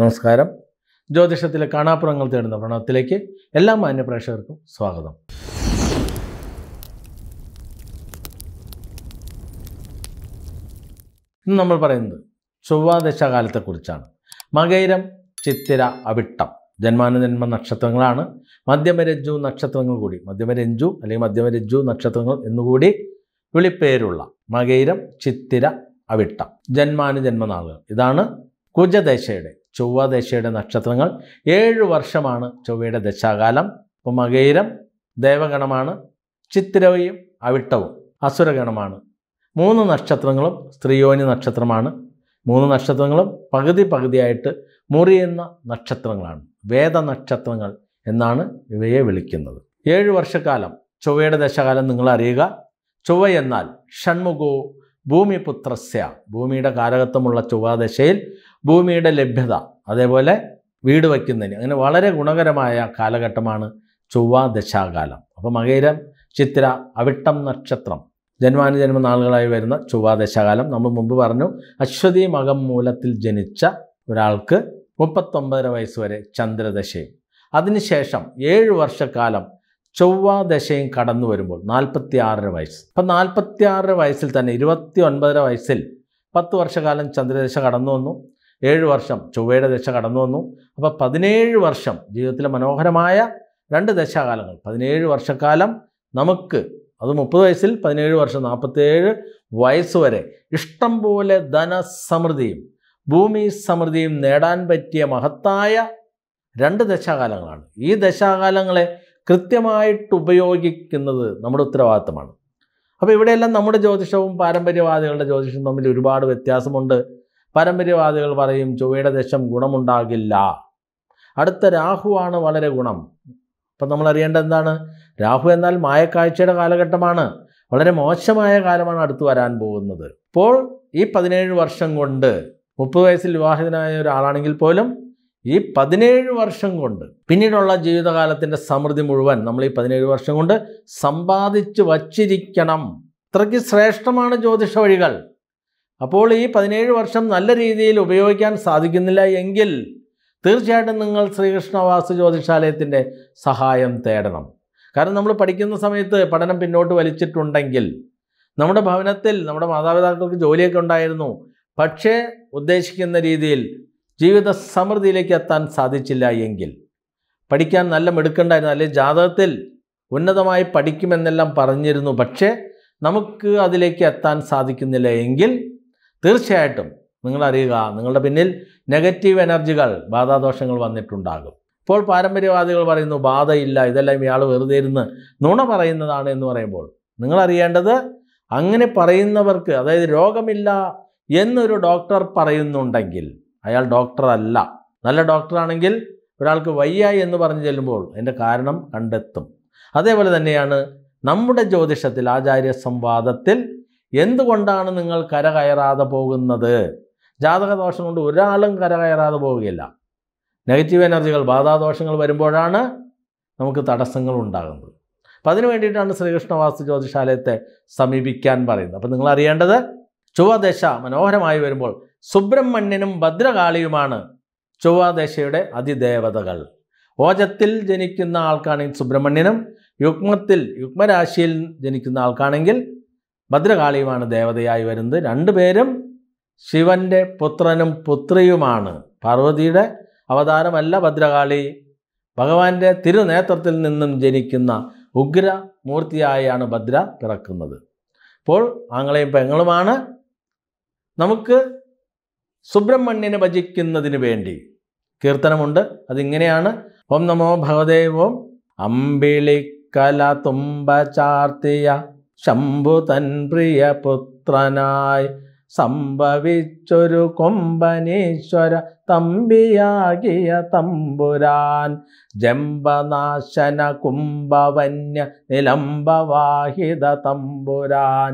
നമസ്കാരം ജ്യോതിഷത്തിലെ കാണാപ്പുറങ്ങൾ തേടുന്ന പ്രണവത്തിലേക്ക് എല്ലാ മാന്യപ്രേക്ഷകർക്കും സ്വാഗതം ഇന്ന് നമ്മൾ പറയുന്നത് ചൊവ്വാദശകാലത്തെക്കുറിച്ചാണ് മകൈരം ചിത്തിര അവിട്ടം ജന്മാനുജന്മ നക്ഷത്രങ്ങളാണ് മധ്യമരജ്ജു നക്ഷത്രങ്ങൾ കൂടി മധ്യമരഞ്ജു അല്ലെങ്കിൽ മധ്യമരജ്ജു നക്ഷത്രങ്ങൾ എന്നുകൂടി വിളിപ്പേരുള്ള മകൈരം ചിത്തിര അവിട്ടം ജന്മാനുജന്മനാളുകൾ ഇതാണ് കുജദശയുടെ ചൊവ്വാദശയുടെ നക്ഷത്രങ്ങൾ ഏഴ് വർഷമാണ് ചൊവ്വയുടെ ദശാകാലം അപ്പോൾ മകേരം ദേവഗണമാണ് ചിത്രവയും അവിട്ടവും അസുരഗണമാണ് മൂന്ന് നക്ഷത്രങ്ങളും സ്ത്രീയോനി നക്ഷത്രമാണ് മൂന്ന് നക്ഷത്രങ്ങളും പകുതി പകുതിയായിട്ട് മുറിയുന്ന നക്ഷത്രങ്ങളാണ് വേദ നക്ഷത്രങ്ങൾ എന്നാണ് ഇവയെ വിളിക്കുന്നത് ഏഴ് വർഷക്കാലം ചൊവ്വയുടെ ദശകാലം നിങ്ങൾ അറിയുക ചൊവ്വ എന്നാൽ ഷൺമുഖോ ഭൂമിപുത്രസ്യ ഭൂമിയുടെ കാലകത്വമുള്ള ചൊവ്വാദശയിൽ ഭൂമിയുടെ ലഭ്യത അതേപോലെ വീട് വയ്ക്കുന്നതിന് അങ്ങനെ വളരെ ഗുണകരമായ കാലഘട്ടമാണ് ചൊവ്വ ദശാകാലം അപ്പോൾ മകേരം ചിത്ര അവിട്ടം നക്ഷത്രം ജന്മാനുജന്മ നാളുകളായി വരുന്ന ചൊവ്വ ദശാകാലം നമ്മൾ മുമ്പ് പറഞ്ഞു അശ്വതി മകം മൂലത്തിൽ ജനിച്ച ഒരാൾക്ക് മുപ്പത്തൊമ്പതര വയസ്സ് വരെ ചന്ദ്രദശയും അതിനുശേഷം ഏഴ് വർഷക്കാലം ചൊവ്വ ദശയും കടന്നു വരുമ്പോൾ നാൽപ്പത്തി ആറര വയസ്സ് അപ്പം നാൽപ്പത്തി ആറര വയസ്സിൽ തന്നെ ഇരുപത്തി ഒൻപതര വയസ്സിൽ പത്ത് വർഷക്കാലം ചന്ദ്രദശ കടന്നു വന്നു ഏഴ് വർഷം ചൊവ്വയുടെ ദശ കടന്നു വന്നു അപ്പോൾ പതിനേഴ് വർഷം ജീവിതത്തിലെ മനോഹരമായ രണ്ട് ദശാകാലങ്ങൾ പതിനേഴ് വർഷക്കാലം നമുക്ക് അത് മുപ്പത് വയസ്സിൽ പതിനേഴ് വർഷം നാൽപ്പത്തേഴ് വയസ്സ് വരെ ഇഷ്ടം പോലെ ധനസമൃദ്ധിയും ഭൂമി സമൃദ്ധിയും നേടാൻ പറ്റിയ മഹത്തായ രണ്ട് ദശാകാലങ്ങളാണ് ഈ ദശാകാലങ്ങളെ കൃത്യമായിട്ട് ഉപയോഗിക്കുന്നത് നമ്മുടെ ഉത്തരവാദിത്തമാണ് അപ്പോൾ ഇവിടെയെല്ലാം നമ്മുടെ ജ്യോതിഷവും പാരമ്പര്യവാദികളുടെ ജ്യോതിഷവും തമ്മിൽ ഒരുപാട് വ്യത്യാസമുണ്ട് പാരമ്പര്യവാദികൾ പറയും ചൊവ്വയുടെ ദശം ഗുണമുണ്ടാകില്ല അടുത്ത രാഹുവാണ് വളരെ ഗുണം അപ്പം നമ്മൾ അറിയേണ്ടത് എന്താണ് രാഹു എന്നാൽ മായക്കാഴ്ചയുടെ കാലഘട്ടമാണ് വളരെ മോശമായ കാലമാണ് അടുത്ത് വരാൻ പോകുന്നത് ഇപ്പോൾ ഈ പതിനേഴ് വർഷം കൊണ്ട് മുപ്പത് വയസ്സിൽ വിവാഹിതനായ ഒരാളാണെങ്കിൽ പോലും ഈ പതിനേഴ് വർഷം കൊണ്ട് പിന്നീടുള്ള ജീവിതകാലത്തിൻ്റെ സമൃദ്ധി മുഴുവൻ നമ്മൾ ഈ പതിനേഴ് വർഷം കൊണ്ട് സമ്പാദിച്ചു വച്ചിരിക്കണം അത്രയ്ക്ക് ശ്രേഷ്ഠമാണ് ജ്യോതിഷ വഴികൾ അപ്പോൾ ഈ പതിനേഴ് വർഷം നല്ല രീതിയിൽ ഉപയോഗിക്കാൻ സാധിക്കുന്നില്ല എങ്കിൽ തീർച്ചയായിട്ടും നിങ്ങൾ ശ്രീകൃഷ്ണ വാസ്തു ജ്യോതിഷാലയത്തിൻ്റെ സഹായം തേടണം കാരണം നമ്മൾ പഠിക്കുന്ന സമയത്ത് പഠനം പിന്നോട്ട് വലിച്ചിട്ടുണ്ടെങ്കിൽ നമ്മുടെ ഭവനത്തിൽ നമ്മുടെ മാതാപിതാക്കൾക്ക് ജോലിയൊക്കെ ഉണ്ടായിരുന്നു പക്ഷേ ഉദ്ദേശിക്കുന്ന രീതിയിൽ ജീവിത സമൃദ്ധിയിലേക്ക് എത്താൻ സാധിച്ചില്ല എങ്കിൽ പഠിക്കാൻ നല്ല മെടുക്കണ്ടായിരുന്നു അല്ലെങ്കിൽ ജാതകത്തിൽ ഉന്നതമായി പഠിക്കുമെന്നെല്ലാം പറഞ്ഞിരുന്നു പക്ഷേ നമുക്ക് അതിലേക്ക് എത്താൻ സാധിക്കുന്നില്ല എങ്കിൽ തീർച്ചയായിട്ടും നിങ്ങളറിയുക നിങ്ങളുടെ പിന്നിൽ നെഗറ്റീവ് എനർജികൾ ബാധാദോഷങ്ങൾ വന്നിട്ടുണ്ടാകും ഇപ്പോൾ പാരമ്പര്യവാദികൾ പറയുന്നു ബാധയില്ല ഇതെല്ലാം ഇയാൾ വെറുതെ ഇരുന്ന് നുണ പറയുന്നതാണ് എന്ന് പറയുമ്പോൾ നിങ്ങളറിയേണ്ടത് അങ്ങനെ പറയുന്നവർക്ക് അതായത് രോഗമില്ല എന്നൊരു ഡോക്ടർ പറയുന്നുണ്ടെങ്കിൽ അയാൾ ഡോക്ടറല്ല നല്ല ഡോക്ടറാണെങ്കിൽ ഒരാൾക്ക് വയ്യ എന്ന് പറഞ്ഞു ചെല്ലുമ്പോൾ അതിൻ്റെ കാരണം കണ്ടെത്തും അതേപോലെ തന്നെയാണ് നമ്മുടെ ജ്യോതിഷത്തിൽ ആചാര്യ സംവാദത്തിൽ എന്തുകൊണ്ടാണ് നിങ്ങൾ കര കയറാതെ പോകുന്നത് ജാതകദോഷം കൊണ്ട് ഒരാളും കര കയറാതെ പോവുകയില്ല നെഗറ്റീവ് എനർജികൾ ബാധാദോഷങ്ങൾ വരുമ്പോഴാണ് നമുക്ക് തടസ്സങ്ങൾ ഉണ്ടാകുന്നത് അപ്പം അതിനു വേണ്ടിയിട്ടാണ് ശ്രീകൃഷ്ണ വാസ്തു ജ്യോതിഷാലയത്തെ സമീപിക്കാൻ പറയുന്നത് അപ്പം നിങ്ങൾ അറിയേണ്ടത് ചൊവ്വാദശ മനോഹരമായി വരുമ്പോൾ സുബ്രഹ്മണ്യനും ഭദ്രകാളിയുമാണ് ചൊവ്വാദശയുടെ അതിദേവതകൾ ഓജത്തിൽ ജനിക്കുന്ന ആൾക്കാണെങ്കിൽ സുബ്രഹ്മണ്യനും യുഗ്മത്തിൽ യുഗ്മരാശിയിൽ ജനിക്കുന്ന ആൾക്കാണെങ്കിൽ ഭദ്രകാളിയുമാണ് ദേവതയായി വരുന്നത് രണ്ടുപേരും ശിവൻ്റെ പുത്രനും പുത്രിയുമാണ് പാർവതിയുടെ അവതാരമല്ല ഭദ്രകാളി ഭഗവാന്റെ തിരുനേത്രത്തിൽ നിന്നും ജനിക്കുന്ന ഉഗ്ര മൂർത്തിയായാണ് ഭദ്ര പിറക്കുന്നത് അപ്പോൾ ആങ്ങളെയും പെങ്ങളുമാണ് നമുക്ക് സുബ്രഹ്മണ്യനെ ഭജിക്കുന്നതിന് വേണ്ടി കീർത്തനമുണ്ട് അതിങ്ങനെയാണ് ഓം നമോ ഭഗവദേവോം അമ്പിളിക്കല തുമ്പ ചാർത്തിയ ശംഭു തൻ പ്രിയ പുത്രനായി സംഭവിച്ചൊരു കൊമ്പനീശ്വര തമ്പിയാകിയ തമ്പുരാൻ ജംബനാശന കുംഭവന്യ നിലംബവാഹിത തമ്പുരാൻ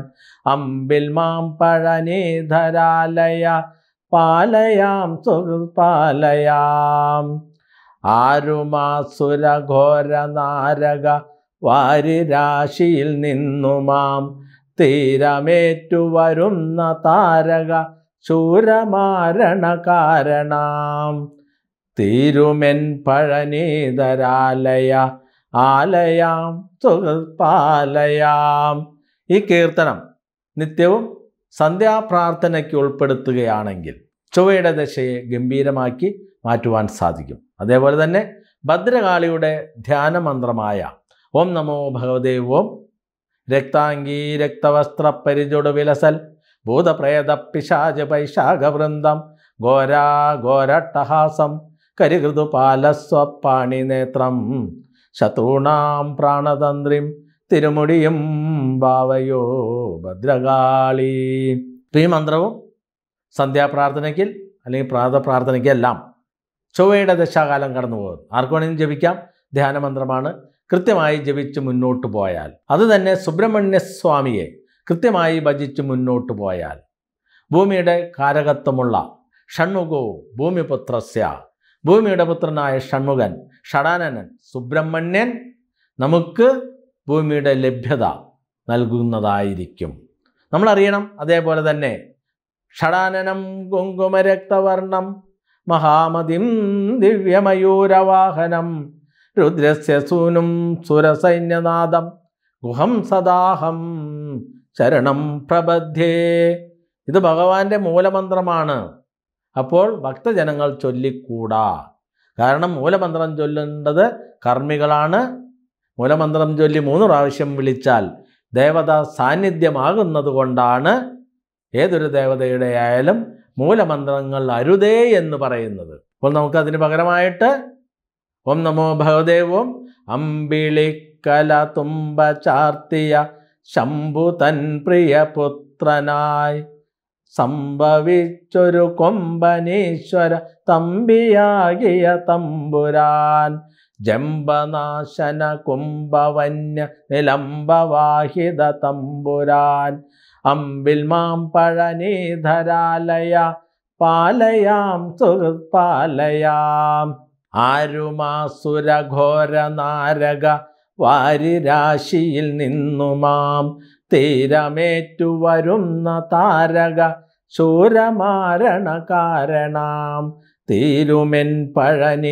അമ്പിൽ മാം പഴനീധരാലയ പാലയാം സുഹൃപാലയാം ആരുമാസുര ഘോര നാരക വാരിരാശിയിൽ നിന്നുമാം തീരമേറ്റുവരുന്ന താരക ശൂരമാരണ കാരണാം തിരുമെൻ പഴനീതരാലയ ആലയാം സുഹൃത്പാലയാം ഈ കീർത്തനം നിത്യവും സന്ധ്യാപ്രാർത്ഥനയ്ക്ക് ഉൾപ്പെടുത്തുകയാണെങ്കിൽ ചൊവ്വയുടെ ദശയെ ഗംഭീരമാക്കി മാറ്റുവാൻ സാധിക്കും അതേപോലെ തന്നെ ഭദ്രകാളിയുടെ ധ്യാനമന്ത്രമായ ഓം നമോ ഭഗവതേ ഓം രക്താംഗീ രക്തവസ്ത്ര വിലസൽ ഭൂതപ്രേത പിശാജ പൈശാഖവൃന്ദം ഘോരാ ഘോരട്ടഹാസം കരികൃതുപാലസ്വപ്പാണി നേത്രം ശത്രുണാം പ്രാണതന്ത്രിം തിരുമുടിയും ഭാവയോ ഭദ്രകാളി ഈ മന്ത്രവും സന്ധ്യാപ്രാർത്ഥനയ്ക്കിൽ അല്ലെങ്കിൽ പ്രാതപ്രാർത്ഥനയ്ക്കെല്ലാം ചൊവ്വയുടെ ദശാകാലം കടന്നു പോകുന്നു ആർക്കു വേണമെങ്കിലും ജപിക്കാം ധ്യാനമന്ത്രമാണ് കൃത്യമായി ജപിച്ച് മുന്നോട്ട് പോയാൽ അതുതന്നെ സുബ്രഹ്മണ്യ സ്വാമിയെ കൃത്യമായി ഭജിച്ച് മുന്നോട്ട് പോയാൽ ഭൂമിയുടെ കാരകത്വമുള്ള ഷൺമുഖവും ഭൂമിപുത്രസ്യ ഭൂമിയുടെ പുത്രനായ ഷൺമുഖൻ ഷടാനനൻ സുബ്രഹ്മണ്യൻ നമുക്ക് ഭൂമിയുടെ ലഭ്യത നൽകുന്നതായിരിക്കും നമ്മളറിയണം അതേപോലെ തന്നെ ഷടാനനം കുങ്കുമരക്തവർണം മഹാമതിം ദിവ്യമയൂരവാഹനം രുദ്രസ്യസൂനും സുരസൈന്യനാദം ഗുഹം സദാഹം ശരണം പ്രബദ്ധേ ഇത് ഭഗവാന്റെ മൂലമന്ത്രമാണ് അപ്പോൾ ഭക്തജനങ്ങൾ ചൊല്ലിക്കൂടാ കാരണം മൂലമന്ത്രം ചൊല്ലേണ്ടത് കർമ്മികളാണ് മൂലമന്ത്രം ചൊല്ലി മൂന്ന് പ്രാവശ്യം വിളിച്ചാൽ ദേവത സാന്നിധ്യമാകുന്നത് കൊണ്ടാണ് ഏതൊരു ദേവതയുടെ ആയാലും മൂലമന്ത്രങ്ങൾ അരുതേ എന്ന് പറയുന്നത് അപ്പോൾ നമുക്കതിന് പകരമായിട്ട് ഓം നമോ ഭഗവദേ ഓം അമ്പിളിക്കല തുമ്പ ചാർത്തിയ ശംഭു തൻ പ്രിയ പുത്രനായി സംഭവിച്ചൊരു കൊമ്പനീശ്വര തമ്പിയാകിയ തമ്പുരാൻ ജംബനാശന കുംഭവന്യ നിലംബവാഹിത തമ്പുരാൻ അമ്പിൽ മാം പഴനീധരാലയ പാലയാം സുഹൃത് പാലയാം ആരുമാസുരഘോര നാരക വാരിരാശിയിൽ നിന്നുമാം തീരമേറ്റുവരുന്ന താരക ശൂരമാരണ കാരണാം തീരുമെൻ പഴനീതരാലയ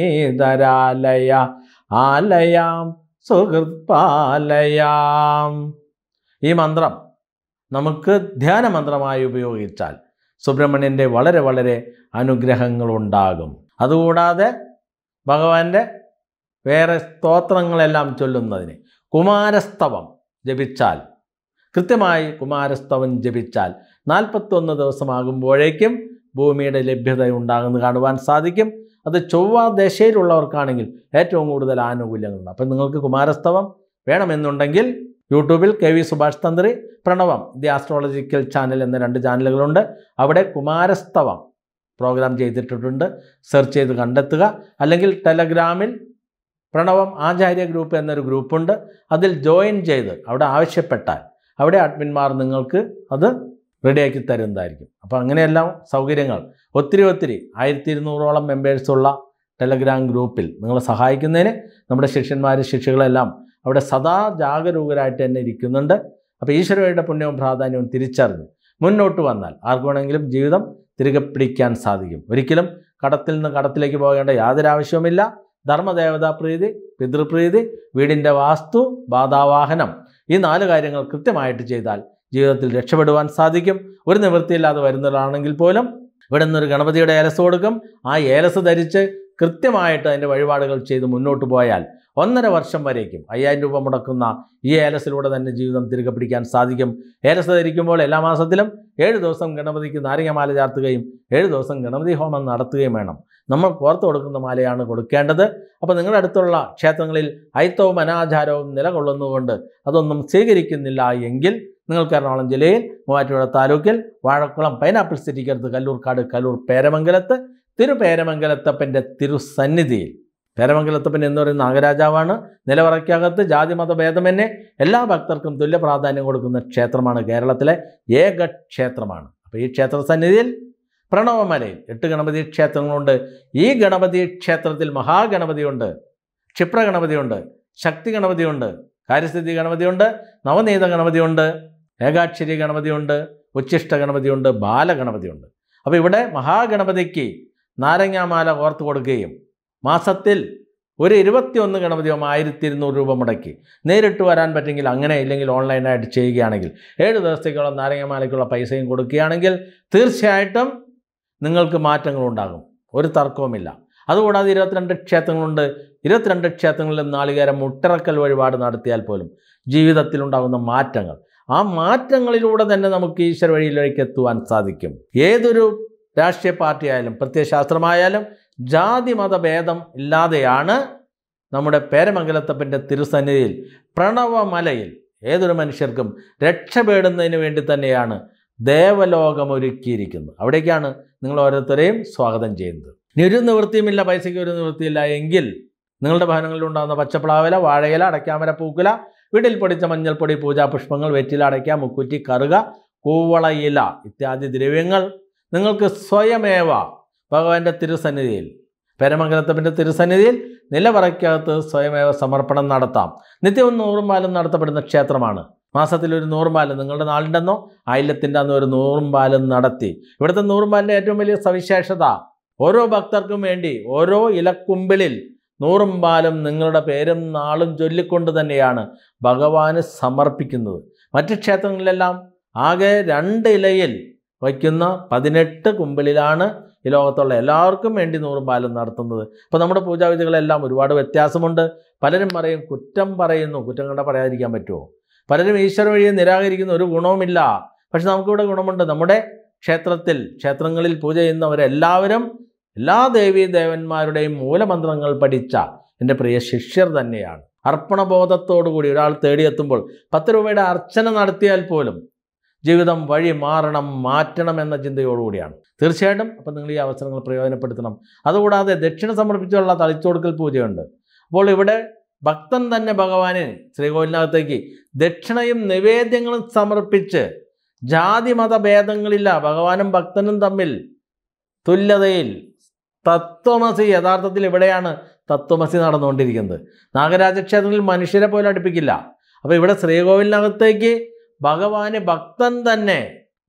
ആലയാം സുഹൃത്പാലയാം ഈ മന്ത്രം നമുക്ക് ധ്യാന മന്ത്രമായി ഉപയോഗിച്ചാൽ സുബ്രഹ്മണ്യൻ്റെ വളരെ വളരെ അനുഗ്രഹങ്ങളുണ്ടാകും അതുകൂടാതെ ഭഗവാന്റെ വേറെ സ്തോത്രങ്ങളെല്ലാം ചൊല്ലുന്നതിന് കുമാരസ്തവം ജപിച്ചാൽ കൃത്യമായി കുമാരസ്തവം ജപിച്ചാൽ നാൽപ്പത്തൊന്ന് ദിവസമാകുമ്പോഴേക്കും ഭൂമിയുടെ ലഭ്യത ഉണ്ടാകുന്നത് കാണുവാൻ സാധിക്കും അത് ചൊവ്വ ദശയിലുള്ളവർക്കാണെങ്കിൽ ഏറ്റവും കൂടുതൽ ആനുകൂല്യങ്ങളുണ്ട് അപ്പം നിങ്ങൾക്ക് കുമാരസ്തവം വേണമെന്നുണ്ടെങ്കിൽ യൂട്യൂബിൽ കെ വി സുഭാഷ് തന്ത്രി പ്രണവം ദി ആസ്ട്രോളജിക്കൽ ചാനൽ എന്ന രണ്ട് ചാനലുകളുണ്ട് അവിടെ കുമാരസ്തവം പ്രോഗ്രാം ചെയ്തിട്ടിട്ടുണ്ട് സെർച്ച് ചെയ്ത് കണ്ടെത്തുക അല്ലെങ്കിൽ ടെലഗ്രാമിൽ പ്രണവം ആചാര്യ ഗ്രൂപ്പ് എന്നൊരു ഗ്രൂപ്പുണ്ട് അതിൽ ജോയിൻ ചെയ്ത് അവിടെ ആവശ്യപ്പെട്ടാൽ അവിടെ അഡ്മിന്മാർ നിങ്ങൾക്ക് അത് റെഡിയാക്കി തരുന്നതായിരിക്കും അപ്പോൾ അങ്ങനെയെല്ലാം സൗകര്യങ്ങൾ ഒത്തിരി ഒത്തിരി ആയിരത്തി ഇരുന്നൂറോളം മെമ്പേഴ്സുള്ള ടെലഗ്രാം ഗ്രൂപ്പിൽ നിങ്ങളെ സഹായിക്കുന്നതിന് നമ്മുടെ ശിഷ്യന്മാർ ശിക്ഷകളെല്ലാം അവിടെ സദാ ജാഗരൂകരായിട്ട് തന്നെ ഇരിക്കുന്നുണ്ട് അപ്പോൾ ഈശ്വരയുടെ പുണ്യവും പ്രാധാന്യവും തിരിച്ചറിഞ്ഞ് മുന്നോട്ട് വന്നാൽ ആർക്കു വേണമെങ്കിലും ജീവിതം തിരികെ പിടിക്കാൻ സാധിക്കും ഒരിക്കലും കടത്തിൽ നിന്ന് കടത്തിലേക്ക് പോകേണ്ട യാതൊരു ആവശ്യവുമില്ല പ്രീതി പിതൃപ്രീതി വീടിൻ്റെ വാസ്തു ബാധാവാഹനം ഈ നാല് കാര്യങ്ങൾ കൃത്യമായിട്ട് ചെയ്താൽ ജീവിതത്തിൽ രക്ഷപ്പെടുവാൻ സാധിക്കും ഒരു നിവൃത്തിയില്ലാതെ വരുന്നവരാണെങ്കിൽ പോലും ഇവിടെ നിന്നൊരു ഗണപതിയുടെ ഏലസ് കൊടുക്കും ആ ഏലസ് ധരിച്ച് കൃത്യമായിട്ട് അതിൻ്റെ വഴിപാടുകൾ ചെയ്ത് മുന്നോട്ട് പോയാൽ ഒന്നര വർഷം വരേക്കും അയ്യായിരം രൂപ മുടക്കുന്ന ഈ ഏലസിലൂടെ തന്നെ ജീവിതം തിരികെ പിടിക്കാൻ സാധിക്കും ഏലസ ധരിക്കുമ്പോൾ എല്ലാ മാസത്തിലും ഏഴ് ദിവസം ഗണപതിക്ക് നാരികമാല ചാർത്തുകയും ഏഴ് ദിവസം ഗണപതി ഹോമം നടത്തുകയും വേണം നമ്മൾ പുറത്ത് കൊടുക്കുന്ന മാലയാണ് കൊടുക്കേണ്ടത് അപ്പോൾ നിങ്ങളുടെ അടുത്തുള്ള ക്ഷേത്രങ്ങളിൽ അയിത്തവും അനാചാരവും നിലകൊള്ളുന്നതുകൊണ്ട് അതൊന്നും സ്വീകരിക്കുന്നില്ല എങ്കിൽ നിങ്ങൾക്ക് എറണാകുളം ജില്ലയിൽ മൂവാറ്റുപുഴ താലൂക്കിൽ വാഴക്കുളം പൈനാപ്പിൾ സിറ്റിക്കടുത്ത് കല്ലൂർക്കാട് കല്ലൂർ പേരമംഗലത്ത് തിരുപേരമംഗലത്തപ്പൻ്റെ തിരുസന്നിധിയിൽ പേരമംഗലത്തപ്പൻ എന്ന് പറയുന്ന നാഗരാജാവാണ് നിലവറയ്ക്കകത്ത് ജാതി മതഭേദമെന്നെ എല്ലാ ഭക്തർക്കും തുല്യ പ്രാധാന്യം കൊടുക്കുന്ന ക്ഷേത്രമാണ് കേരളത്തിലെ ഏക ക്ഷേത്രമാണ് അപ്പോൾ ഈ ക്ഷേത്ര സന്നിധിയിൽ പ്രണവമലയിൽ എട്ട് ഗണപതി ക്ഷേത്രങ്ങളുണ്ട് ഈ ഗണപതി ക്ഷേത്രത്തിൽ മഹാഗണപതിയുണ്ട് ക്ഷിപ്രഗണപതിയുണ്ട് ശക്തി ഗണപതിയുണ്ട് കാര്യസ്ഥിതി ഗണപതിയുണ്ട് നവനീത ഗണപതിയുണ്ട് ഏകാക്ഷരി ഗണപതിയുണ്ട് ഉച്ഛിഷ്ട ഗണപതിയുണ്ട് ബാലഗണപതിയുണ്ട് അപ്പോൾ ഇവിടെ മഹാഗണപതിക്ക് നാരങ്ങാമാല ഓർത്ത് കൊടുക്കുകയും മാസത്തിൽ ഒരു ഇരുപത്തിയൊന്ന് ഗണപതിയോം ആയിരത്തി ഇരുന്നൂറ് രൂപ മുടക്കി നേരിട്ട് വരാൻ പറ്റുമെങ്കിൽ അങ്ങനെ ഇല്ലെങ്കിൽ ഓൺലൈനായിട്ട് ചെയ്യുകയാണെങ്കിൽ ഏഴ് ദിവസത്തേക്കുള്ള നാരങ്ങമാലയ്ക്കുള്ള പൈസയും കൊടുക്കുകയാണെങ്കിൽ തീർച്ചയായിട്ടും നിങ്ങൾക്ക് മാറ്റങ്ങളുണ്ടാകും ഒരു തർക്കവുമില്ല അതുകൂടാതെ ഇരുപത്തിരണ്ട് ക്ഷേത്രങ്ങളുണ്ട് ഇരുപത്തിരണ്ട് ക്ഷേത്രങ്ങളിലും നാളികേരം മുട്ടിറക്കൽ വഴിപാട് നടത്തിയാൽ പോലും ജീവിതത്തിലുണ്ടാകുന്ന മാറ്റങ്ങൾ ആ മാറ്റങ്ങളിലൂടെ തന്നെ നമുക്ക് ഈശ്വര വഴിയിലേക്ക് എത്തുവാൻ സാധിക്കും ഏതൊരു രാഷ്ട്രീയ പാർട്ടി ആയാലും പ്രത്യയശാസ്ത്രമായാലും ജാതി മതഭേദം ഇല്ലാതെയാണ് നമ്മുടെ പേരമംഗലത്തപ്പൻ്റെ തിരുസന്നിധിയിൽ പ്രണവമലയിൽ ഏതൊരു മനുഷ്യർക്കും രക്ഷപേടുന്നതിന് വേണ്ടി തന്നെയാണ് ദേവലോകമൊരുക്കിയിരിക്കുന്നത് അവിടേക്കാണ് നിങ്ങൾ ഓരോരുത്തരെയും സ്വാഗതം ചെയ്യുന്നത് ഇനി ഒരു നിവൃത്തിയുമില്ല പൈസയ്ക്ക് ഒരു നിവൃത്തിയില്ല എങ്കിൽ നിങ്ങളുടെ ഭവനങ്ങളിൽ ഉണ്ടാകുന്ന പച്ചപ്പളാവില വാഴയില അടയ്ക്കാമര പൂക്കില വീട്ടിൽ പൊടിച്ച മഞ്ഞൾപ്പൊടി പൂജാപുഷ്പങ്ങൾ വെറ്റില അടയ്ക്ക മുക്കുറ്റി കറുക കൂവളയില ഇത്യാദി ദ്രവ്യങ്ങൾ നിങ്ങൾക്ക് സ്വയമേവ ഭഗവാന്റെ തിരുസന്നിധിയിൽ പരമംഗലത്തപ്പൻ്റെ തിരുസന്നിധിയിൽ നിലവറയ്ക്കകത്ത് സ്വയമേവ സമർപ്പണം നടത്താം നിത്യവും നൂറുംപാലം നടത്തപ്പെടുന്ന ക്ഷേത്രമാണ് മാസത്തിൽ ഒരു നൂറുംപാലം നിങ്ങളുടെ നാളിൻ്റെന്നോ അയലത്തിൻ്റെ അന്നോ ഒരു നൂറുംപാലം നടത്തി ഇവിടുത്തെ നൂറുംപാലിൻ്റെ ഏറ്റവും വലിയ സവിശേഷത ഓരോ ഭക്തർക്കും വേണ്ടി ഓരോ ഇലക്കുമ്പിളിൽ നൂറുംപാലം നിങ്ങളുടെ പേരും നാളും ചൊല്ലിക്കൊണ്ട് തന്നെയാണ് ഭഗവാന് സമർപ്പിക്കുന്നത് മറ്റ് ക്ഷേത്രങ്ങളിലെല്ലാം ആകെ രണ്ട് ഇലയിൽ വയ്ക്കുന്ന പതിനെട്ട് കുമ്പിളിലാണ് ഈ ലോകത്തുള്ള എല്ലാവർക്കും വേണ്ടി നൂറുപാലും നടത്തുന്നത് അപ്പോൾ നമ്മുടെ പൂജാവിധികളെല്ലാം ഒരുപാട് വ്യത്യാസമുണ്ട് പലരും പറയും കുറ്റം പറയുന്നു കുറ്റം കണ്ട പറയാതിരിക്കാൻ പറ്റുമോ പലരും ഈശ്വര വഴിയെ നിരാകരിക്കുന്ന ഒരു ഗുണവുമില്ല പക്ഷെ നമുക്കിവിടെ ഗുണമുണ്ട് നമ്മുടെ ക്ഷേത്രത്തിൽ ക്ഷേത്രങ്ങളിൽ പൂജ ചെയ്യുന്നവരെല്ലാവരും എല്ലാ ദേവീ ദേവന്മാരുടെയും മൂലമന്ത്രങ്ങൾ പഠിച്ച എൻ്റെ പ്രിയ ശിഷ്യർ തന്നെയാണ് അർപ്പണബോധത്തോടു കൂടി ഒരാൾ തേടിയെത്തുമ്പോൾ പത്ത് രൂപയുടെ അർച്ചന നടത്തിയാൽ പോലും ജീവിതം വഴി മാറണം മാറ്റണം എന്ന ചിന്തയോടുകൂടിയാണ് തീർച്ചയായിട്ടും അപ്പം നിങ്ങൾ ഈ അവസരങ്ങൾ പ്രയോജനപ്പെടുത്തണം അതുകൂടാതെ ദക്ഷിണ സമർപ്പിച്ചുള്ള തളിച്ചോടുക്കൽ പൂജയുണ്ട് അപ്പോൾ ഇവിടെ ഭക്തൻ തന്നെ ഭഗവാനെ ശ്രീകോവിലിനകത്തേക്ക് ദക്ഷിണയും നിവേദ്യങ്ങളും സമർപ്പിച്ച് ജാതി മതഭേദങ്ങളില്ല ഭഗവാനും ഭക്തനും തമ്മിൽ തുല്യതയിൽ തത്വമസി യഥാർത്ഥത്തിൽ ഇവിടെയാണ് തത്വമസി നടന്നുകൊണ്ടിരിക്കുന്നത് നാഗരാജക്ഷേത്രത്തിൽ മനുഷ്യരെ പോലും അടുപ്പിക്കില്ല അപ്പോൾ ഇവിടെ ശ്രീകോവിലിനകത്തേക്ക് ഭഗവാന് ഭക്തൻ തന്നെ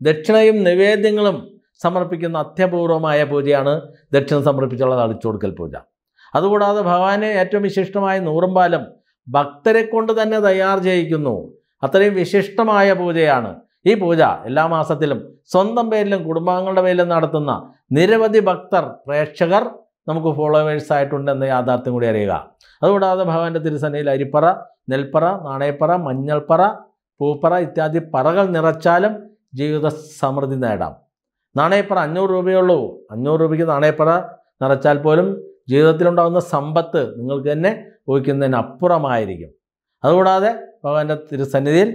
ദക്ഷിണയും നിവേദ്യങ്ങളും സമർപ്പിക്കുന്ന അത്യപൂർവമായ പൂജയാണ് ദക്ഷിണ സമർപ്പിച്ചുള്ള തളിച്ചു പൂജ അതുകൂടാതെ ഭഗവാന് ഏറ്റവും വിശിഷ്ടമായ നൂറമ്പാലം ഭക്തരെ കൊണ്ട് തന്നെ തയ്യാർ ചെയ്യിക്കുന്നു അത്രയും വിശിഷ്ടമായ പൂജയാണ് ഈ പൂജ എല്ലാ മാസത്തിലും സ്വന്തം പേരിലും കുടുംബാംഗങ്ങളുടെ പേരിലും നടത്തുന്ന നിരവധി ഭക്തർ പ്രേക്ഷകർ നമുക്ക് ഫോളോവേഴ്സ് ആയിട്ടുണ്ട് യാഥാർത്ഥ്യം കൂടി അറിയുക അതുകൂടാതെ ഭഗവാന്റെ തിരുസന്നിയിൽ അരിപ്പറ നെൽപ്പറ നാണയപ്പറ മഞ്ഞൾപ്പറ പൂപ്പറ ഇത്യാദി പറകൾ നിറച്ചാലും ജീവിത സമൃദ്ധി നേടാം നാണയപ്പറ അഞ്ഞൂറ് രൂപയുള്ളൂ അഞ്ഞൂറ് രൂപയ്ക്ക് നാണയപ്പറ നിറച്ചാൽ പോലും ജീവിതത്തിലുണ്ടാകുന്ന സമ്പത്ത് നിങ്ങൾക്ക് തന്നെ ഊഹിക്കുന്നതിന് അതുകൂടാതെ ഭഗവാന്റെ തിരുസന്നിധിയിൽ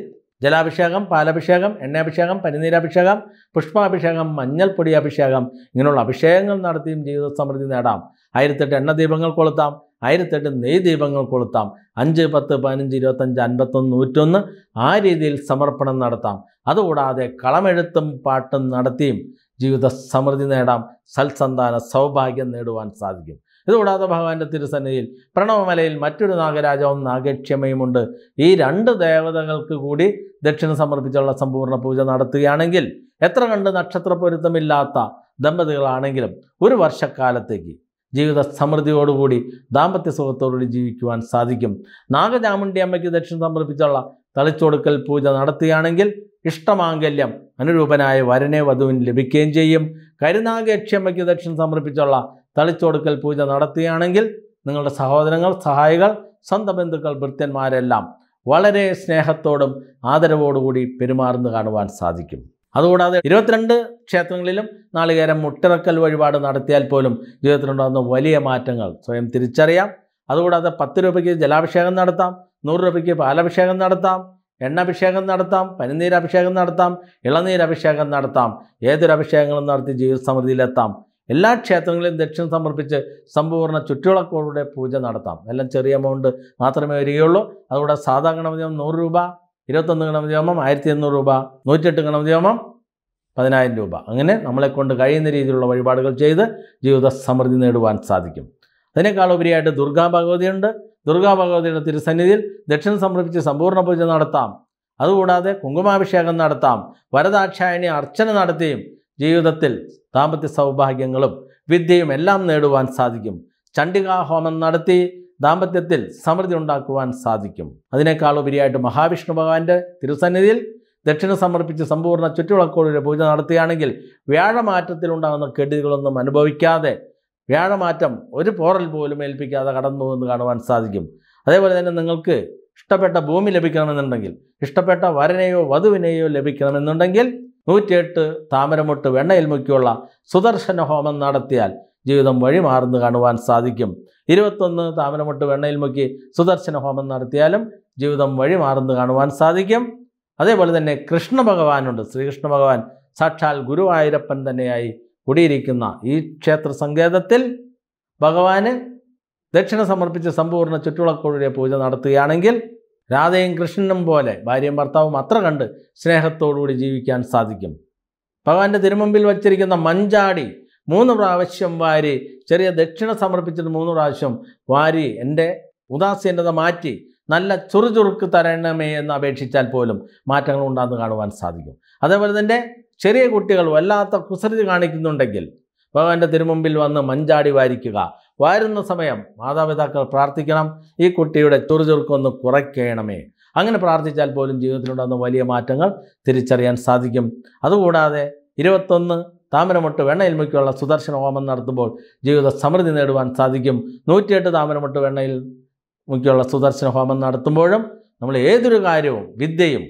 ജലാഭിഷേകം പാലഭിഷേകം എണ്ണാഭിഷേകം പനിനീരാഭിഷേകം പുഷ്പാഭിഷേകം മഞ്ഞൾപ്പൊടി അഭിഷേകം ഇങ്ങനെയുള്ള അഭിഷേകങ്ങൾ നടത്തിയും ജീവിത സമൃദ്ധി നേടാം ആയിരത്തെട്ട് എണ്ണ ദീപങ്ങൾ കൊളുത്താം ആയിരത്തെട്ട് നെയ് ദീപങ്ങൾ കൊളുത്താം അഞ്ച് പത്ത് പതിനഞ്ച് ഇരുപത്തഞ്ച് അൻപത്തൊന്ന് നൂറ്റൊന്ന് ആ രീതിയിൽ സമർപ്പണം നടത്താം അതുകൂടാതെ കളമെഴുത്തും പാട്ടും നടത്തിയും ജീവിത സമൃദ്ധി നേടാം സൽസന്താന സൗഭാഗ്യം നേടുവാൻ സാധിക്കും ഇതുകൂടാതെ ഭഗവാന്റെ തിരുസന്നിധിയിൽ പ്രണവമലയിൽ മറ്റൊരു നാഗരാജവും നാഗക്ഷമയുമുണ്ട് ഈ രണ്ട് ദേവതകൾക്ക് കൂടി ദക്ഷിണ സമർപ്പിച്ചുള്ള സമ്പൂർണ്ണ പൂജ നടത്തുകയാണെങ്കിൽ എത്ര കണ്ട് നക്ഷത്ര പൊരുത്തമില്ലാത്ത ദമ്പതികളാണെങ്കിലും ഒരു വർഷക്കാലത്തേക്ക് ജീവിത സമൃദ്ധിയോടുകൂടി ദാമ്പത്യ സുഖത്തോടുകൂടി ജീവിക്കുവാൻ സാധിക്കും നാഗചാമുണ്ടി അമ്മയ്ക്ക് ദക്ഷിണ സമർപ്പിച്ചുള്ള തളിച്ചൊടുക്കൽ പൂജ നടത്തുകയാണെങ്കിൽ ഇഷ്ടമാംഗല്യം അനുരൂപനായ വരനെ വധുവിന് ലഭിക്കുകയും ചെയ്യും കരുനാഗയക്ഷിയമ്മയ്ക്ക് ദക്ഷിണ സമർപ്പിച്ചുള്ള തളിച്ചൊടുക്കൽ പൂജ നടത്തുകയാണെങ്കിൽ നിങ്ങളുടെ സഹോദരങ്ങൾ സഹായികൾ സ്വന്തം ബന്ധുക്കൾ ഭൃത്യന്മാരെല്ലാം വളരെ സ്നേഹത്തോടും ആദരവോടുകൂടി പെരുമാറുന്നു കാണുവാൻ സാധിക്കും അതുകൂടാതെ ഇരുപത്തിരണ്ട് ക്ഷേത്രങ്ങളിലും നാളികേരം മുട്ടിറക്കൽ വഴിപാട് നടത്തിയാൽ പോലും ജീവിതത്തിലുണ്ടാകുന്ന വലിയ മാറ്റങ്ങൾ സ്വയം തിരിച്ചറിയാം അതുകൂടാതെ പത്ത് രൂപയ്ക്ക് ജലാഭിഷേകം നടത്താം നൂറ് രൂപയ്ക്ക് പാലഭിഷേകം നടത്താം എണ്ണഭിഷേകം നടത്താം പനിനീരഭിഷേകം നടത്താം ഇളനീരഭിഷേകം നടത്താം ഏതൊരു അഭിഷേകങ്ങളും നടത്തി ജീവിതസമൃദ്ധിയിലെത്താം എല്ലാ ക്ഷേത്രങ്ങളിലും ദക്ഷിണ സമർപ്പിച്ച് സമ്പൂർണ്ണ ചുറ്റുവിളക്കോടെ പൂജ നടത്താം എല്ലാം ചെറിയ എമൗണ്ട് മാത്രമേ വരികയുള്ളൂ അതുകൂടെ സാധാരണ നൂറ് രൂപ ഇരുപത്തൊന്ന് ഗണം ഹോമം ആയിരത്തി എണ്ണൂറ് രൂപ നൂറ്റെട്ട് ഗണം ഹോമം പതിനായിരം രൂപ അങ്ങനെ നമ്മളെ കൊണ്ട് കഴിയുന്ന രീതിയിലുള്ള വഴിപാടുകൾ ചെയ്ത് ജീവിത സമൃദ്ധി നേടുവാൻ സാധിക്കും അതിനേക്കാൾ ഉപരിയായിട്ട് ദുർഗാ ഭഗവതിയുണ്ട് ദുർഗാ ഭഗവതിയുടെ തിരുസന്നിധിയിൽ ദക്ഷിണ സമർപ്പിച്ച് സമ്പൂർണ്ണ പൂജ നടത്താം അതുകൂടാതെ കുങ്കുമാഭിഷേകം നടത്താം വരദാക്ഷായണി അർച്ചന നടത്തിയും ജീവിതത്തിൽ ദാമ്പത്യ സൗഭാഗ്യങ്ങളും വിദ്യയും എല്ലാം നേടുവാൻ സാധിക്കും ചണ്ഡികാ ഹോമം നടത്തി ദാമ്പത്യത്തിൽ സമൃദ്ധി ഉണ്ടാക്കുവാൻ സാധിക്കും അതിനേക്കാൾ ഉപരിയായിട്ട് മഹാവിഷ്ണു ഭഗവാന്റെ തിരുസന്നിധിയിൽ ദക്ഷിണ സമർപ്പിച്ച് സമ്പൂർണ്ണ ചുറ്റുവിളക്കോടിയുടെ പൂജ നടത്തുകയാണെങ്കിൽ ഉണ്ടാകുന്ന കെടുതികളൊന്നും അനുഭവിക്കാതെ വ്യാഴമാറ്റം ഒരു പോറൽ പോലും ഏൽപ്പിക്കാതെ കടന്നു എന്ന് കാണുവാൻ സാധിക്കും അതേപോലെ തന്നെ നിങ്ങൾക്ക് ഇഷ്ടപ്പെട്ട ഭൂമി ലഭിക്കണമെന്നുണ്ടെങ്കിൽ ഇഷ്ടപ്പെട്ട വരനെയോ വധുവിനെയോ ലഭിക്കണമെന്നുണ്ടെങ്കിൽ നൂറ്റിയെട്ട് താമരമൊട്ട് വെണ്ണയിൽ മുക്കിയുള്ള സുദർശന ഹോമം നടത്തിയാൽ ജീവിതം വഴി മാറുന്നു കാണുവാൻ സാധിക്കും ഇരുപത്തൊന്ന് താമരമുട്ട് വെണ്ണയിൽ മുക്കി സുദർശന ഹോമം നടത്തിയാലും ജീവിതം വഴി മാറുന്നു കാണുവാൻ സാധിക്കും അതേപോലെ തന്നെ കൃഷ്ണ ഭഗവാനുണ്ട് ശ്രീകൃഷ്ണ ഭഗവാൻ സാക്ഷാൽ ഗുരുവായൂരപ്പൻ തന്നെയായി കുടിയിരിക്കുന്ന ഈ ക്ഷേത്ര സങ്കേതത്തിൽ ഭഗവാന് ദക്ഷിണ സമർപ്പിച്ച് സമ്പൂർണ്ണ ചുറ്റുളക്കോഴിയുടെ പൂജ നടത്തുകയാണെങ്കിൽ രാധയും കൃഷ്ണനും പോലെ ഭാര്യയും ഭർത്താവും അത്ര കണ്ട് സ്നേഹത്തോടുകൂടി ജീവിക്കാൻ സാധിക്കും ഭഗവാന്റെ തിരുമുമ്പിൽ വച്ചിരിക്കുന്ന മഞ്ചാടി മൂന്ന് പ്രാവശ്യം വാരി ചെറിയ ദക്ഷിണ സമർപ്പിച്ചിട്ട് മൂന്ന് പ്രാവശ്യം വാരി എൻ്റെ ഉദാസീനത മാറ്റി നല്ല ചുറുചുറുക്ക് തരണമേ എന്ന് അപേക്ഷിച്ചാൽ പോലും മാറ്റങ്ങൾ ഉണ്ടാകുന്ന കാണുവാൻ സാധിക്കും അതേപോലെ തന്നെ ചെറിയ കുട്ടികൾ വല്ലാത്ത കുസൃതി കാണിക്കുന്നുണ്ടെങ്കിൽ ഭഗവാന്റെ തിരുമുമ്പിൽ വന്ന് മഞ്ചാടി വാരിക്കുക വാരുന്ന സമയം മാതാപിതാക്കൾ പ്രാർത്ഥിക്കണം ഈ കുട്ടിയുടെ ചുറുചുറുക്കൊന്ന് കുറയ്ക്കണമേ അങ്ങനെ പ്രാർത്ഥിച്ചാൽ പോലും ജീവിതത്തിലുണ്ടാകുന്ന വലിയ മാറ്റങ്ങൾ തിരിച്ചറിയാൻ സാധിക്കും അതുകൂടാതെ ഇരുപത്തൊന്ന് താമരമൊട്ട് വെണ്ണയിൽ മുക്കിയുള്ള സുദർശന ഹോമം നടത്തുമ്പോൾ ജീവിത സമൃദ്ധി നേടുവാൻ സാധിക്കും നൂറ്റിയെട്ട് താമരമൊട്ട് വെണ്ണയിൽ മുക്കിയുള്ള സുദർശന ഹോമം നടത്തുമ്പോഴും നമ്മൾ ഏതൊരു കാര്യവും വിദ്യയും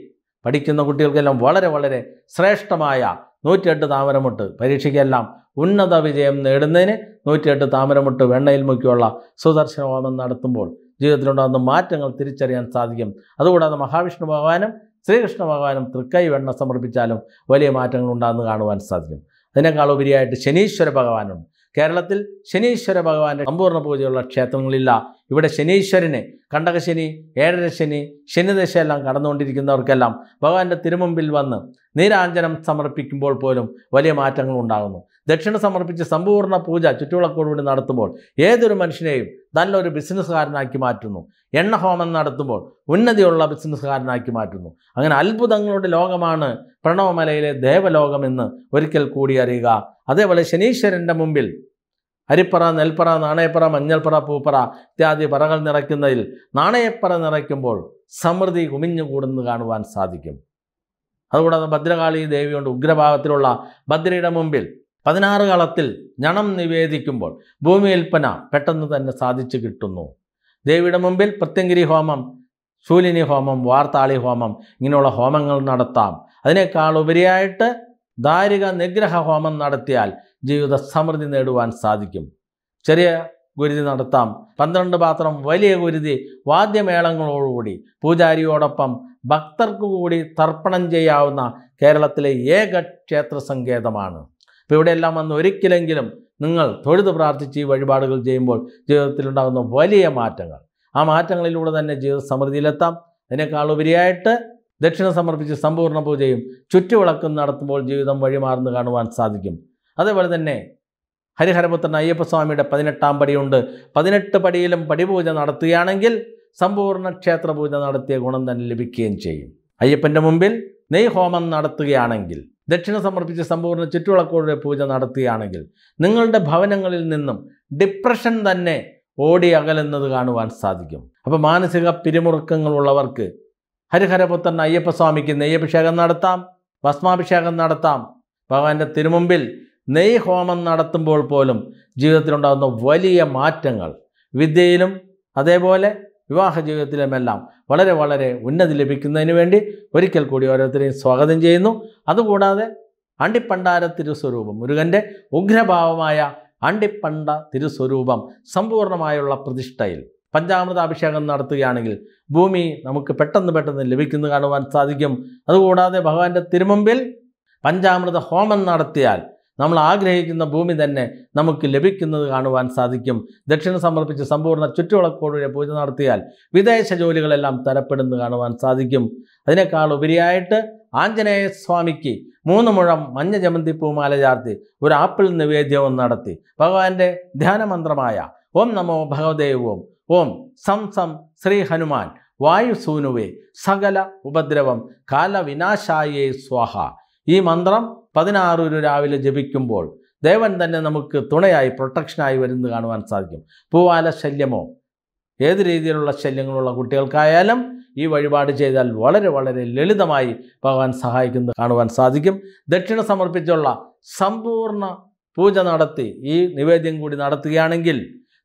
പഠിക്കുന്ന കുട്ടികൾക്കെല്ലാം വളരെ വളരെ ശ്രേഷ്ഠമായ നൂറ്റിയെട്ട് താമരമുട്ട് പരീക്ഷയ്ക്കെല്ലാം ഉന്നത വിജയം നേടുന്നതിന് നൂറ്റിയെട്ട് താമരമുട്ട് വെണ്ണയിൽ മുക്കിയുള്ള സുദർശന ഹോമം നടത്തുമ്പോൾ ജീവിതത്തിലുണ്ടാകുന്ന മാറ്റങ്ങൾ തിരിച്ചറിയാൻ സാധിക്കും അതുകൂടാതെ മഹാവിഷ്ണു ഭഗവാനും ശ്രീകൃഷ്ണ ഭഗവാനും തൃക്കൈ വെണ്ണ സമർപ്പിച്ചാലും വലിയ മാറ്റങ്ങൾ ഉണ്ടാകുന്നു കാണുവാൻ സാധിക്കും അതിനേക്കാൾ ഉപരിയായിട്ട് ശനീശ്വര ഭഗവാനുണ്ട് കേരളത്തിൽ ശനീശ്വര ഭഗവാന്റെ സമ്പൂർണ്ണ പൂജയുള്ള ക്ഷേത്രങ്ങളില്ല ഇവിടെ ശനീശ്വരനെ കണ്ടകശനി ഏഴര ശനി ശനിദശയെല്ലാം കടന്നുകൊണ്ടിരിക്കുന്നവർക്കെല്ലാം ഭഗവാന്റെ തിരുമുമ്പിൽ വന്ന് നീരാഞ്ജനം സമർപ്പിക്കുമ്പോൾ പോലും വലിയ മാറ്റങ്ങൾ ഉണ്ടാകുന്നു ദക്ഷിണ സമർപ്പിച്ച് സമ്പൂർണ്ണ പൂജ ചുറ്റുവിളക്കോടുകൂടി നടത്തുമ്പോൾ ഏതൊരു മനുഷ്യനെയും നല്ലൊരു ബിസിനസ്സുകാരനാക്കി മാറ്റുന്നു എണ്ണ ഹോമം നടത്തുമ്പോൾ ഉന്നതിയുള്ള ബിസിനസ്സുകാരനാക്കി മാറ്റുന്നു അങ്ങനെ അത്ഭുതങ്ങളുടെ ലോകമാണ് പ്രണവമലയിലെ ദേവലോകമെന്ന് ഒരിക്കൽ കൂടി അറിയുക അതേപോലെ ശനീശ്വരൻ്റെ മുമ്പിൽ അരിപ്പറ നെൽപ്പറ നാണയപ്പറ മഞ്ഞൾപ്പറ പൂപ്പറ ഇത്യാദി പറകൾ നിറയ്ക്കുന്നതിൽ നാണയപ്പറ നിറയ്ക്കുമ്പോൾ സമൃദ്ധി കൂടുന്ന കാണുവാൻ സാധിക്കും അതുകൂടാതെ ഭദ്രകാളി ദേവിയുണ്ട് ഉഗ്രഭാവത്തിലുള്ള ഭദ്രയുടെ മുമ്പിൽ പതിനാറ് കളത്തിൽ ഞണം നിവേദിക്കുമ്പോൾ ഭൂമിയിൽപ്പന പെട്ടെന്ന് തന്നെ സാധിച്ചു കിട്ടുന്നു ദേവിയുടെ മുമ്പിൽ പ്രത്യങ്കിരി ഹോമം ശൂലിനി ഹോമം വാർത്താളി ഹോമം ഇങ്ങനെയുള്ള ഹോമങ്ങൾ നടത്താം അതിനേക്കാൾ ഉപരിയായിട്ട് ദാരിക നിഗ്രഹ ഹോമം നടത്തിയാൽ ജീവിത സമൃദ്ധി നേടുവാൻ സാധിക്കും ചെറിയ ഗുരുതി നടത്താം പന്ത്രണ്ട് പാത്രം വലിയ ഗുരുതി വാദ്യമേളങ്ങളോടുകൂടി പൂജാരിയോടൊപ്പം ഭക്തർക്ക് കൂടി തർപ്പണം ചെയ്യാവുന്ന കേരളത്തിലെ ഏക ക്ഷേത്ര സങ്കേതമാണ് അപ്പോൾ ഇവിടെയെല്ലാം വന്ന് ഒരിക്കലെങ്കിലും നിങ്ങൾ തൊഴുത് പ്രാർത്ഥിച്ച് ഈ വഴിപാടുകൾ ചെയ്യുമ്പോൾ ജീവിതത്തിലുണ്ടാകുന്ന വലിയ മാറ്റങ്ങൾ ആ മാറ്റങ്ങളിലൂടെ തന്നെ ജീവിത സമൃദ്ധിയിലെത്താം അതിനേക്കാൾ ഉപരിയായിട്ട് ദക്ഷിണ സമർപ്പിച്ച് സമ്പൂർണ്ണ പൂജയും ചുറ്റുവിളക്കും നടത്തുമ്പോൾ ജീവിതം വഴിമാറുന്നു കാണുവാൻ സാധിക്കും അതേപോലെ തന്നെ ഹരിഹരപുത്രൻ അയ്യപ്പസ്വാമിയുടെ പതിനെട്ടാം പടിയുണ്ട് പതിനെട്ട് പടിയിലും പടിപൂജ നടത്തുകയാണെങ്കിൽ സമ്പൂർണ്ണ ക്ഷേത്രപൂജ നടത്തിയ ഗുണം തന്നെ ലഭിക്കുകയും ചെയ്യും അയ്യപ്പൻ്റെ മുമ്പിൽ നെയ്ഹോമം ഹോമം നടത്തുകയാണെങ്കിൽ ദക്ഷിണ സമർപ്പിച്ച് സമ്പൂർണ്ണ ചുറ്റുവിളക്കോടെ പൂജ നടത്തുകയാണെങ്കിൽ നിങ്ങളുടെ ഭവനങ്ങളിൽ നിന്നും ഡിപ്രഷൻ തന്നെ ഓടി അകലുന്നത് കാണുവാൻ സാധിക്കും അപ്പോൾ മാനസിക പിരിമുറുക്കങ്ങളുള്ളവർക്ക് ഹരിഹരപുത്രൻ അയ്യപ്പസ്വാമിക്ക് നെയ്യഭിഷേകം നടത്താം ഭസ്മാഭിഷേകം നടത്താം ഭഗവാന്റെ തിരുമുമ്പിൽ നെയ് ഹോമം നടത്തുമ്പോൾ പോലും ജീവിതത്തിലുണ്ടാകുന്ന വലിയ മാറ്റങ്ങൾ വിദ്യയിലും അതേപോലെ വിവാഹ ജീവിതത്തിലുമെല്ലാം വളരെ വളരെ ഉന്നതി ലഭിക്കുന്നതിന് വേണ്ടി ഒരിക്കൽ കൂടി ഓരോരുത്തരെയും സ്വാഗതം ചെയ്യുന്നു അതുകൂടാതെ അണ്ടിപ്പണ്ടാര തിരുസ്വരൂപം മുരുകൻ്റെ ഉഗ്രഭാവമായ അണ്ടിപ്പണ്ട തിരുസ്വരൂപം സമ്പൂർണ്ണമായുള്ള പ്രതിഷ്ഠയിൽ പഞ്ചാമൃത അഭിഷേകം നടത്തുകയാണെങ്കിൽ ഭൂമി നമുക്ക് പെട്ടെന്ന് പെട്ടെന്ന് ലഭിക്കുന്നു കാണുവാൻ സാധിക്കും അതുകൂടാതെ ഭഗവാന്റെ തിരുമുമ്പിൽ പഞ്ചാമൃത ഹോമം നടത്തിയാൽ നമ്മൾ ആഗ്രഹിക്കുന്ന ഭൂമി തന്നെ നമുക്ക് ലഭിക്കുന്നത് കാണുവാൻ സാധിക്കും ദക്ഷിണ സമർപ്പിച്ച് സമ്പൂർണ്ണ ചുറ്റുവിളക്കോടുകൂടി പൂജ നടത്തിയാൽ വിദേശ ജോലികളെല്ലാം തരപ്പെടുന്നത് കാണുവാൻ സാധിക്കും അതിനേക്കാൾ ഉപരിയായിട്ട് ആഞ്ജനേയ സ്വാമിക്ക് മൂന്ന് മുഴം മഞ്ഞ ജമന്തി പൂമാല ചാർത്തി ഒരു ആപ്പിൾ നിവേദ്യവും നടത്തി ഭഗവാന്റെ ധ്യാനമന്ത്രമായ ഓം നമോ ഭഗവദേവോം ഓം സം സം ശ്രീ ഹനുമാൻ സൂനുവേ സകല ഉപദ്രവം കാലവിനാശായേ സ്വാഹ ഈ മന്ത്രം പതിനാറ് ഒരു രാവിലെ ജപിക്കുമ്പോൾ ദേവൻ തന്നെ നമുക്ക് തുണയായി പ്രൊട്ടക്ഷനായി വരുന്നത് കാണുവാൻ സാധിക്കും പൂവാല ശല്യമോ ഏത് രീതിയിലുള്ള ശല്യങ്ങളുള്ള കുട്ടികൾക്കായാലും ഈ വഴിപാട് ചെയ്താൽ വളരെ വളരെ ലളിതമായി ഭഗവാൻ സഹായിക്കുന്നത് കാണുവാൻ സാധിക്കും ദക്ഷിണ സമർപ്പിച്ചുള്ള സമ്പൂർണ്ണ പൂജ നടത്തി ഈ നിവേദ്യം കൂടി നടത്തുകയാണെങ്കിൽ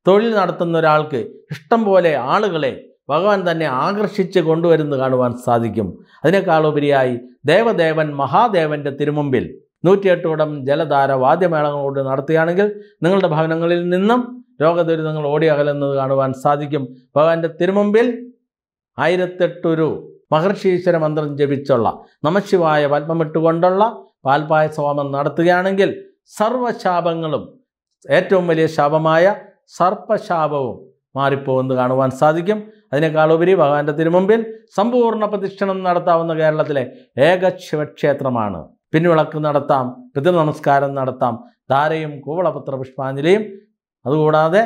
തൊഴിൽ നടത്തുന്ന ഒരാൾക്ക് ഇഷ്ടം പോലെ ആളുകളെ ഭഗവാൻ തന്നെ ആകർഷിച്ച് കൊണ്ടുവരുന്നു കാണുവാൻ സാധിക്കും അതിനേക്കാളുപരിയായി ദേവദേവൻ മഹാദേവൻ്റെ തിരുമുമ്പിൽ നൂറ്റിയെട്ടോടം ജലധാര വാദ്യമേളങ്ങളോട് നടത്തുകയാണെങ്കിൽ നിങ്ങളുടെ ഭവനങ്ങളിൽ നിന്നും രോഗദുരിതങ്ങൾ ഓടി അകലുന്നത് കാണുവാൻ സാധിക്കും ഭഗവാന്റെ തിരുമുമ്പിൽ ആയിരത്തെട്ടൊരു മഹർഷീശ്വര മന്ത്രം ജപിച്ചുള്ള നമശിവായ പത്മമിട്ടുകൊണ്ടുള്ള പാൽപായസോമം നടത്തുകയാണെങ്കിൽ സർവശാപങ്ങളും ഏറ്റവും വലിയ ശാപമായ സർപ്പശാപവും മാറിപ്പോകുന്നത് കാണുവാൻ സാധിക്കും ഉപരി ഭഗവാന്റെ തിരുമുമ്പിൽ സമ്പൂർണ്ണ പ്രതിഷ്ഠണം നടത്താവുന്ന കേരളത്തിലെ ഏക ശിവക്ഷേത്രമാണ് പിൻവിളക്ക് നടത്താം പിതൃനമസ്കാരം നടത്താം ധാരയും കൂവളപുത്ര പുഷ്പാഞ്ജലിയും അതുകൂടാതെ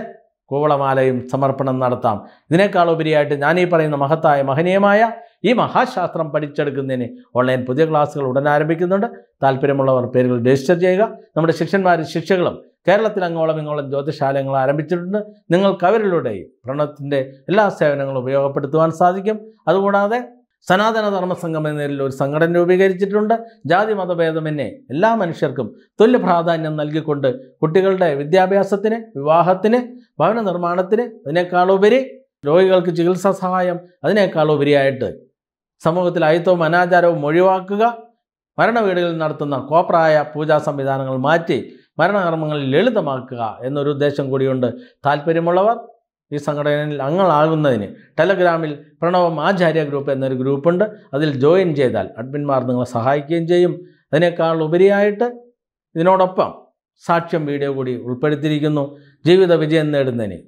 കൂവളമാലയും സമർപ്പണം നടത്താം ഇതിനേക്കാൾ ഉപരിയായിട്ട് ഞാൻ ഈ പറയുന്ന മഹത്തായ മഹനീയമായ ഈ മഹാശാസ്ത്രം പഠിച്ചെടുക്കുന്നതിന് ഓൺലൈൻ പുതിയ ക്ലാസ്സുകൾ ഉടൻ ആരംഭിക്കുന്നുണ്ട് താല്പര്യമുള്ളവർ പേരുകൾ രജിസ്റ്റർ ചെയ്യുക നമ്മുടെ ശിഷ്യന്മാരും ശിക്ഷകളും കേരളത്തിൽ അങ്ങോളം ഇങ്ങോളം ജ്യോതിശാലയങ്ങൾ ആരംഭിച്ചിട്ടുണ്ട് നിങ്ങൾക്ക് അവരിലൂടെ പ്രണവത്തിൻ്റെ എല്ലാ സേവനങ്ങളും ഉപയോഗപ്പെടുത്തുവാൻ സാധിക്കും അതുകൂടാതെ സനാതന ധർമ്മസംഘം എന്നതിൽ ഒരു സംഘടന രൂപീകരിച്ചിട്ടുണ്ട് ജാതി മതഭേദമെന്നെ എല്ലാ മനുഷ്യർക്കും തുല്യ പ്രാധാന്യം നൽകിക്കൊണ്ട് കുട്ടികളുടെ വിദ്യാഭ്യാസത്തിന് വിവാഹത്തിന് ഭവന നിർമ്മാണത്തിന് അതിനേക്കാളുപരി രോഗികൾക്ക് ചികിത്സാ സഹായം അതിനേക്കാളുപരിയായിട്ട് സമൂഹത്തിൽ അയിത്തവും അനാചാരവും ഒഴിവാക്കുക മരണവീടുകളിൽ നടത്തുന്ന കോപ്രായ പൂജാ സംവിധാനങ്ങൾ മാറ്റി മരണകർമ്മങ്ങൾ ലളിതമാക്കുക എന്നൊരു ഉദ്ദേശം കൂടിയുണ്ട് താല്പര്യമുള്ളവർ ഈ സംഘടനയിൽ അംഗങ്ങളാകുന്നതിന് ടെലഗ്രാമിൽ പ്രണവം ആചാര്യ ഗ്രൂപ്പ് എന്നൊരു ഗ്രൂപ്പുണ്ട് അതിൽ ജോയിൻ ചെയ്താൽ അഡ്മിന്മാർ നിങ്ങളെ സഹായിക്കുകയും ചെയ്യും അതിനേക്കാൾ ഉപരിയായിട്ട് ഇതിനോടൊപ്പം സാക്ഷ്യം വീഡിയോ കൂടി ഉൾപ്പെടുത്തിയിരിക്കുന്നു ജീവിത വിജയം നേടുന്നതിന്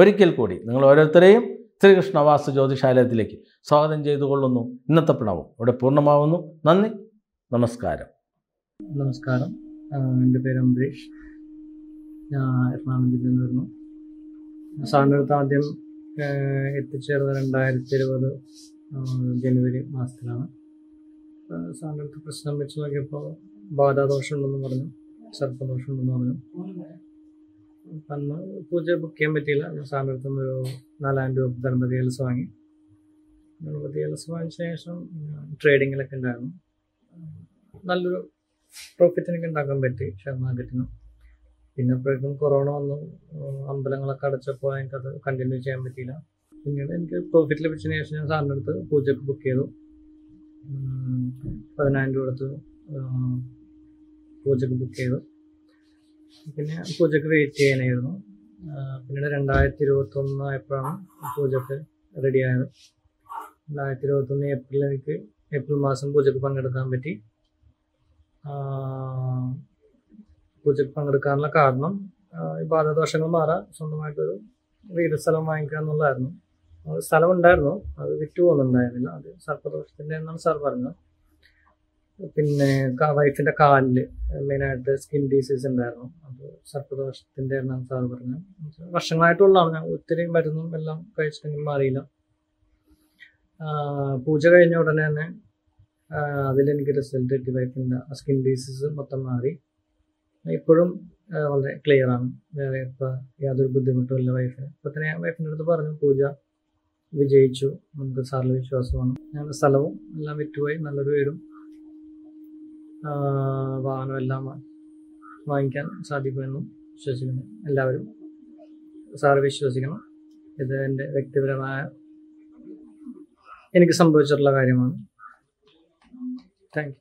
ഒരിക്കൽ കൂടി നിങ്ങൾ ഓരോരുത്തരെയും ശ്രീകൃഷ്ണവാസു ജ്യോതിശാലയത്തിലേക്ക് സ്വാഗതം ചെയ്തുകൊള്ളുന്നു ഇന്നത്തെ പ്രണവം ഇവിടെ പൂർണ്ണമാവുന്നു നന്ദി നമസ്കാരം നമസ്കാരം എൻ്റെ പേര് അംബരീഷ് ഞാൻ എറണാകുളം ജില്ലയിൽ നിന്ന് വരുന്നു സാറിൻ്റെ അടുത്ത് ആദ്യം എത്തിച്ചേർന്നത് രണ്ടായിരത്തി ഇരുപത് ജനുവരി മാസത്തിലാണ് സാറിൻ്റെ അടുത്ത് പ്രശ്നം വെച്ച് നോക്കിയപ്പോൾ ബാധാദോഷം ഉണ്ടെന്ന് പറഞ്ഞു സർപ്പദോഷം ഉണ്ടെന്ന് പറഞ്ഞു അന്ന് പൂജ ബുക്ക് ചെയ്യാൻ പറ്റിയില്ല ഞാൻ സാറിൻ്റെ അടുത്ത് ഒരു നാലായിരം രൂപ ധർമ്മതി എൽസ് വാങ്ങി ധർമ്മതി എൽസ് വാങ്ങിയ ശേഷം ട്രേഡിങ്ങിലൊക്കെ ഉണ്ടായിരുന്നു നല്ലൊരു പ്രോഫിറ്റിനൊക്കെ ഉണ്ടാക്കാൻ പറ്റി ഷെയർ മാർക്കറ്റിന് പിന്നെ ഇപ്പോഴേക്കും കൊറോണ വന്നു അമ്പലങ്ങളൊക്കെ അടച്ചപ്പോൾ എനിക്കത് കണ്ടിന്യൂ ചെയ്യാൻ പറ്റിയില്ല പിന്നീട് എനിക്ക് പ്രോഫിറ്റ് ലഭിച്ചതിന് ശേഷം ഞാൻ സാറിൻ്റെ അടുത്ത് പൂജയ്ക്ക് ബുക്ക് ചെയ്തു പതിനായിരം രൂപ അടുത്ത് പൂജയ്ക്ക് ബുക്ക് ചെയ്തു പിന്നെ പൂജയ്ക്ക് വെയിറ്റ് ചെയ്യാനായിരുന്നു പിന്നീട് രണ്ടായിരത്തി ഇരുപത്തൊന്ന് ആയപ്പോഴാണ് പൂജയ്ക്ക് റെഡിയായത് രണ്ടായിരത്തി ഇരുപത്തൊന്ന് ഏപ്രിൽ എനിക്ക് ഏപ്രിൽ മാസം പൂജയ്ക്ക് പങ്കെടുക്കാൻ പറ്റി പൂജയ്ക്ക് പങ്കെടുക്കാനുള്ള കാരണം ഈ ബാധദോഷങ്ങൾ മാറാൻ സ്വന്തമായിട്ടൊരു വീട് സ്ഥലം വാങ്ങിക്കുക എന്നുള്ളതായിരുന്നു സ്ഥലം ഉണ്ടായിരുന്നു അത് വിറ്റു പോകുന്നുണ്ടായിരുന്നില്ല അത് സർപ്പദോഷത്തിൻ്റെ എന്നാണ് സാർ പറഞ്ഞത് പിന്നെ വൈഫിൻ്റെ കാലില് മെയിനായിട്ട് സ്കിൻ ഡിസീസ് ഉണ്ടായിരുന്നു അത് സർപ്പദോഷത്തിൻ്റെ എന്നാണ് സാർ പറഞ്ഞത് വർഷങ്ങളായിട്ടുള്ളതാണ് ഞാൻ ഒത്തിരി മരുന്നും എല്ലാം കഴിച്ചിട്ടെങ്കിലും മാറിയില്ല പൂജ കഴിഞ്ഞ ഉടനെ തന്നെ അതിലെനിക്ക് റിസൾട്ട് കിട്ടി വൈഫിൻ്റെ സ്കിൻ ഡിസീസ് മൊത്തം മാറി ഇപ്പോഴും വളരെ ക്ലിയർ ആണ് വേറെ ഇപ്പോൾ യാതൊരു ബുദ്ധിമുട്ടും ഇല്ല വൈഫിന് അപ്പോൾ തന്നെ വൈഫിൻ്റെ അടുത്ത് പറഞ്ഞു പൂജ വിജയിച്ചു നമുക്ക് സാറിൽ വിശ്വാസമാണ് ഞാൻ സ്ഥലവും എല്ലാം വിറ്റുപോയി നല്ലൊരു വീടും വാഹനം എല്ലാം വാങ്ങിക്കാൻ സാധിക്കുമെന്നും വിശ്വസിക്കുന്നു എല്ലാവരും സാറ് വിശ്വസിക്കണം ഇത് എൻ്റെ വ്യക്തിപരമായ എനിക്ക് സംഭവിച്ചിട്ടുള്ള കാര്യമാണ് Thank you.